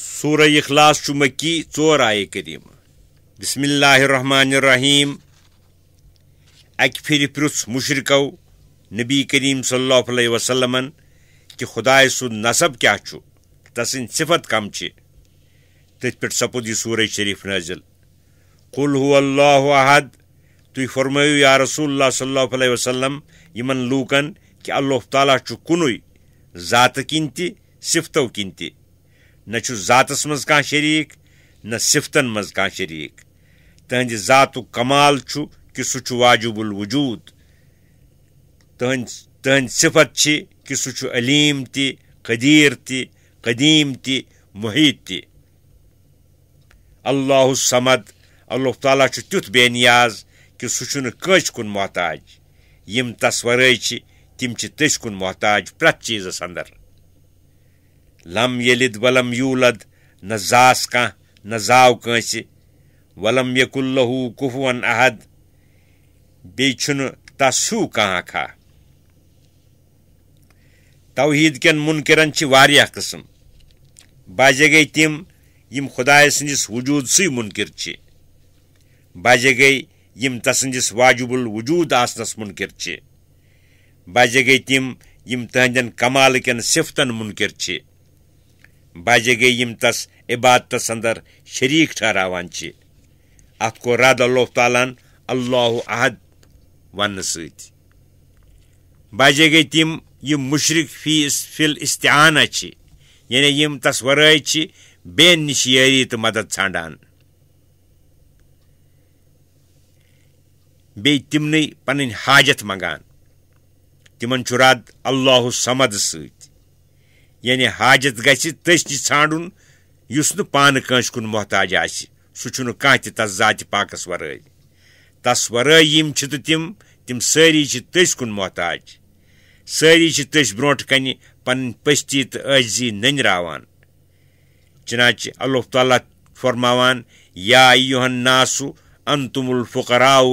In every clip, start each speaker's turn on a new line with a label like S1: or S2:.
S1: सूर अखलास चुमकी चोर आय करीम बसमीम अकि फिर पु्स मुशरको नबी करीम सल्ह वसलम कि खुदाय सुद नसब क्या तस सिफत कम तथ पे सपुद यह सूर शरीफ नाजिल कुल अहद तुम फरमो या रसूल सल्ह वसलम इन लूकन कि अल्लाह ताली कुन जात किन तिफ्तों किन त न जातस मज कह शरीक न सिफतन मज कह शरीक तहद जात कमाल कि सह वाजिब वजूद तहद सिफत कि सह अलीम त कदीर त कदीम त मुहित त अल्लाह समद अल्लाह ताला तुथ बे नियाज कि सह कस कुन मोहताज यम तस वर तम तस कुन मोहताज प्रत चीजस अंदर लम यलिद वलम यूलद न زاس कانٛہہ نہ زاو کٲنٛسہِ وَلَم یَکُلہوٗ کُہوَن احد بیٚیہِ چھُنہٕ تَس ہیوٗ کانٛہہ اَکھا توحیٖد کٮ۪ن مُنکِرن چھِ واریاہ قٕسٕم بَجہِ گٔے تِم یِم خۄدایہِ سٕنٛدِس وجوٗدسٕے مُنکِر چھِ بَجہِ گٔے یِم تسٕنٛدِس واجب الوجوٗد آسنَس مُنکِر چھِ بَجہِ گٔے تِم یِم تٕہٕنٛدٮ۪ن کمالہٕ کٮ۪ن صِفتن مُنکِر چھِ बाजेगे यम तस इबादत अंदर शरीक ठहरावान अत को रद अल्लाह तालन अल्लाह अहद वन सजे तम ये मुशरक फीस फिल इसाना यानी यम तस वराय बे नश यारी तो मदद ांडान बे तमन पन हाजत मंगान चु रद अल्लाह समद सत यानि हाजत गि तस ाडुन यस पान कंस कुन मोहताज आह कह तस जात पाकस वर तस वर तो तम तम सारी तस कुन मोहताज सारी तस ब्रो कन पन पस्ती तो अजी नंरावान चनाच अल्लाह ताली फरमान या युहन नासु अनतुमुल फुकराउ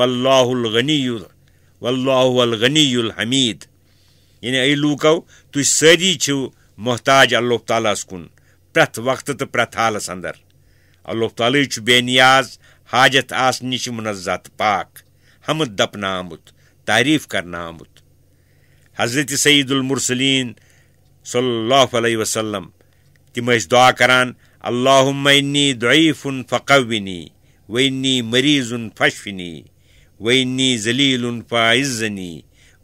S1: वल्लाहुल गनी वल्लाहुल गनी हमीद यानी अ लूको तुम सारी छो मोहताज अल्लाह ताल कुन प्रथ वक्त तो प्रथ हालस अंदर अल्लाह ताल बे नियाज हाजत आस नश मुनजत पाक हमद दपन आमुत तारीफ कर आमुत हजरत सईदुलमरसलिन सल्ह वसलम तम दुआ करान अल्लाहुमनी दुईफ़ुन फ़कवनी वनी मरीज़ुन फ़शफनी वनी जलील फ़ाइजनी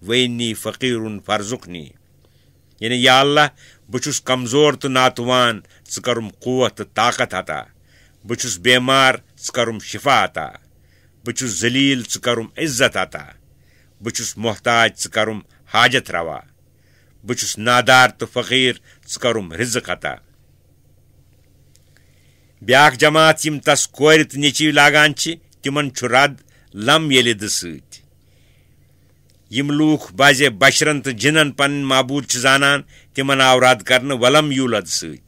S1: वनी फ़कीर फ़र्जुखनी यानी या अल्लाह बहुस कमज़ोर तो नातवान ज़ करम क़वत तो ताकत अता बहुस बेमार ज़ करम शिफा अता बहुस जलील ज़ करम इज्जत अता बहुस मोहताज ज़ करम हाजत रवा बहुस नादार तो फ़कीर ज़ करम रिजक अता ब्या जमात यम तस कोर तो नची लागान तिमन रद लम यलिद सत्य यम लूख बाज बशरन तो जिनन पन मबूद जानान तिम आव रद कर वलम यूलद सज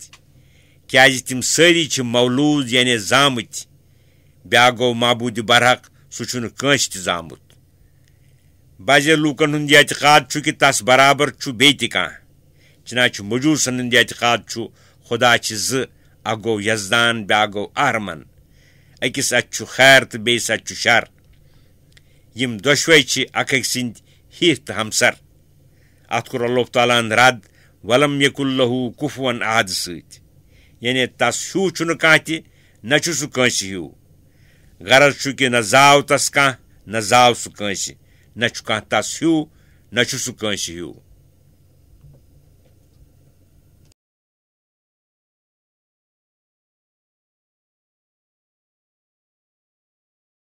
S1: तम सारी मौलूद यानि जामत ब्या गो मबूद बरहक सह कंस तामुत बाजे लूकन हूद एतकाद कि तस बराबर बे कह चना मजूसन हूद एतकाद खुदा जि अख गो यजदान ब्या गो अहरमन अकिस अत खैर तो बेस अत शर यम दोशवे अख अक संद hiirta hamsar atkur allahu taalaan rad walam yakul lahu kufuwan ahad सۭتۍ یعنی تس ہیوٗ چھُنہٕ کانٛہہ تہِ نہ چھُ سُہ کٲنٛسہِ ہیوٗ غرض چھُ کہِ نہ زاو تس کانٛہہ نہ زاو سُہ کٲنٛسہِ نہ چھُ کانٛہہ تس ہیوٗ نہ چھُ سُہ کٲنٛسہِ ہیوٗ